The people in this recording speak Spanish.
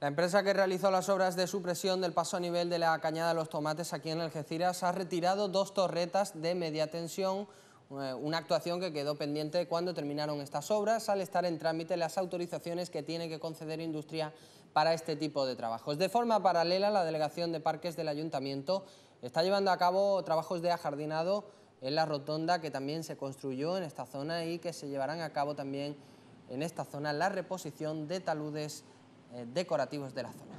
La empresa que realizó las obras de supresión del paso a nivel de la Cañada de los Tomates aquí en Algeciras ha retirado dos torretas de media tensión, eh, una actuación que quedó pendiente cuando terminaron estas obras al estar en trámite las autorizaciones que tiene que conceder Industria para este tipo de trabajos. De forma paralela, la Delegación de Parques del Ayuntamiento está llevando a cabo trabajos de ajardinado en la rotonda que también se construyó en esta zona y que se llevarán a cabo también en esta zona la reposición de taludes eh, decorativos de la zona.